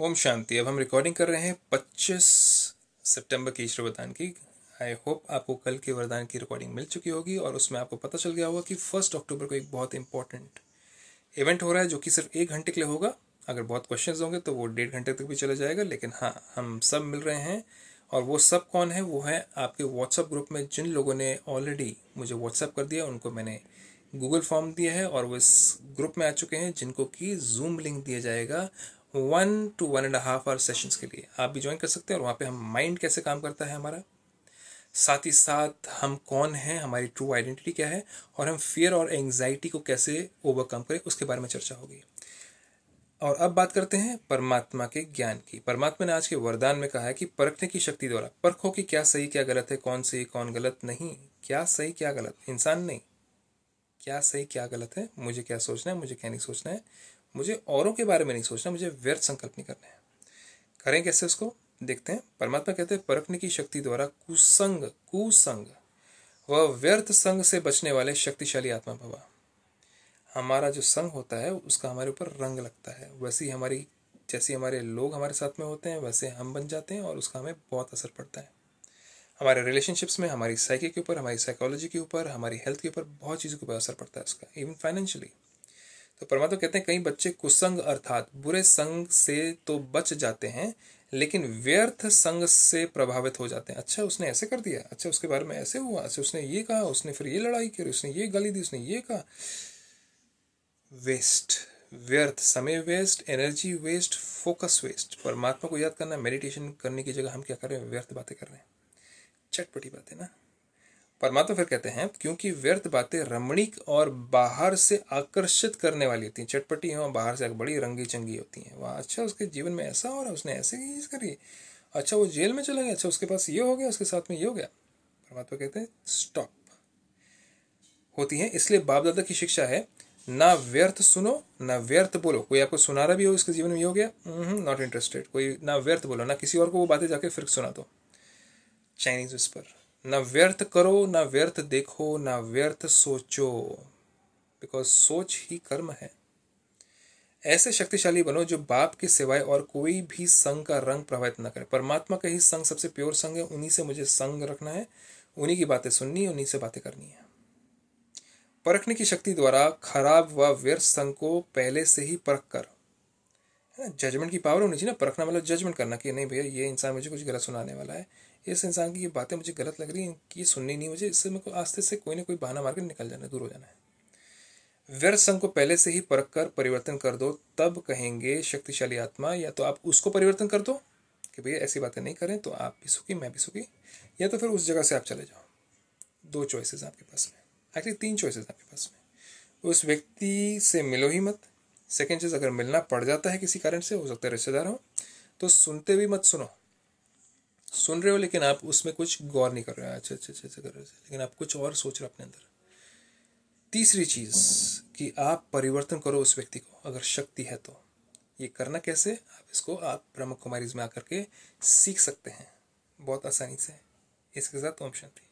ओम शांति अब हम रिकॉर्डिंग कर रहे हैं 25 सितंबर की ईश्वर वरदान की आई होप आपको कल के वरदान की रिकॉर्डिंग मिल चुकी होगी और उसमें आपको पता चल गया होगा कि फर्स्ट अक्टूबर को एक बहुत इंपॉर्टेंट इवेंट हो रहा है जो कि सिर्फ एक घंटे के लिए होगा अगर बहुत क्वेश्चन होंगे तो वो डेढ़ घंटे तक भी चला जाएगा लेकिन हाँ हम सब मिल रहे हैं और वो सब कौन है वो है आपके व्हाट्सअप ग्रुप में जिन लोगों ने ऑलरेडी मुझे व्हाट्सअप कर दिया उनको मैंने गूगल फॉर्म दिया है और वो इस ग्रुप में आ चुके हैं जिनको कि जूम लिंक दिया जाएगा one two one and half hour sessions के लिए आप भी ज्वाइन कर सकते हैं और वहाँ पे हम माइंड कैसे काम करता है हमारा साथ ही साथ हम कौन हैं हमारी ट्रू आइडेंटिटी क्या है और हम फियर और एंगजाइटी को कैसे ओवरकम करें उसके बारे में चर्चा होगी और अब बात करते हैं परमात्मा के ज्ञान की परमात्मा ने आज के वरदान में कहा है कि परखने की शक्ति द्वारा परखो कि क्या सही क्या गलत है कौन सही कौन गलत नहीं क्या सही क्या गलत इंसान नहीं क्या सही क्या गलत है मुझे क्या सोचना है मुझे क्या नहीं सोचना है मुझे औरों के बारे में नहीं सोचना मुझे व्यर्थ संकल्प नहीं करने हैं करें कैसे उसको देखते हैं परमात्मा कहते हैं परखने की शक्ति द्वारा कुसंग कुसंग वह व्यर्थ संग से बचने वाले शक्तिशाली आत्मा भवा हमारा जो संग होता है उसका हमारे ऊपर रंग लगता है वैसी हमारी जैसी हमारे लोग हमारे साथ में होते हैं वैसे हम बन जाते हैं और उसका हमें बहुत असर पड़ता है हमारे रिलेशनशिप्स में हमारी साइकिल के ऊपर हमारी साइकोलॉजी के ऊपर हमारी हेल्थ के ऊपर बहुत चीज़ों के ऊपर असर पड़ता है उसका इवन फाइनेंशियली तो परमात्मा कहते हैं कई बच्चे कुसंग अर्थात बुरे संग से तो बच जाते हैं लेकिन व्यर्थ संग से प्रभावित हो जाते हैं अच्छा उसने ऐसे कर दिया अच्छा उसके बारे में ऐसे हुआ अच्छा उसने ये कहा उसने फिर ये लड़ाई करी उसने ये गाली दी उसने ये कहा वेस्ट व्यर्थ समय waste energy waste focus waste परमात्मा को याद करना मेडिटेशन करने की जगह हम क्या कर रहे हैं व्यर्थ बातें कर रहे हैं चटपटी बातें ना परमात्मा फिर कहते हैं क्योंकि व्यर्थ बातें रमणीक और बाहर से आकर्षित करने वाली होती हैं चटपटी और बाहर से बड़ी रंगी चंगी होती हैं वह अच्छा उसके जीवन में ऐसा हो रहा उसने ऐसे ही चीज़ करी अच्छा वो जेल में चला गया अच्छा उसके पास ये हो गया उसके साथ में ये हो गया परमात्मा कहते हैं स्टॉप होती है इसलिए बाप दादा की शिक्षा है ना व्यर्थ सुनो ना व्यर्थ बोलो कोई आपको सुना रहा भी हो उसके जीवन में ये हो गया नॉट हम्म, इंटरेस्टेड कोई ना व्यर्थ बोलो ना किसी और को वो बातें जाके फिर सुना दो चाइनीज उस पर ना व्यर्थ करो ना व्यर्थ देखो ना व्यर्थ सोचो बिकॉज सोच ही कर्म है ऐसे शक्तिशाली बनो जो बाप के सिवाय और कोई भी संघ का रंग प्रभावित न करे परमात्मा का ही संग सबसे प्योर संग है उन्हीं से मुझे संग रखना है उन्हीं की बातें सुननी है उन्हीं से बातें करनी है परखने की शक्ति द्वारा खराब व व्यर्थ संघ को पहले से ही परख कर जजमेंट हाँ, की पावर होनी चाहिए ना परखना मतलब जजमेंट करना कि नहीं भैया ये इंसान मुझे कुछ गलत सुनाने वाला है इस इंसान की ये बातें मुझे गलत लग रही हैं कि ये सुननी नहीं मुझे इससे मेरे को आस्ते से कोई ना कोई बहाना मार कर निकल जाना है दूर हो जाना है व्यर्थ संघ को पहले से ही परख कर परिवर्तन कर दो तब कहेंगे शक्तिशाली आत्मा या तो आप उसको परिवर्तन कर दो कि भैया ऐसी बातें नहीं करें तो आप भी सुखी मैं भी सुखी या तो फिर उस जगह से आप चले जाओ दो चॉइसेस आपके पास में एक्चुअली तीन चॉइसेस आपके पास में उस व्यक्ति से मिलो ही मत सेकेंड चीज़ अगर मिलना पड़ जाता है किसी कारण से हो सकता है रिश्तेदार हो तो सुनते भी मत सुनो सुन रहे हो लेकिन आप उसमें कुछ गौर नहीं कर रहे हो अच्छा अच्छा अच्छा अच्छा कर रहे हो लेकिन आप कुछ और सोच रहे हो अपने अंदर तीसरी चीज़ कि आप परिवर्तन करो उस व्यक्ति को अगर शक्ति है तो ये करना कैसे आप इसको आप ब्रह्म कुमारीज में आकर के सीख सकते हैं बहुत आसानी से इसके साथ ऑप्शन थी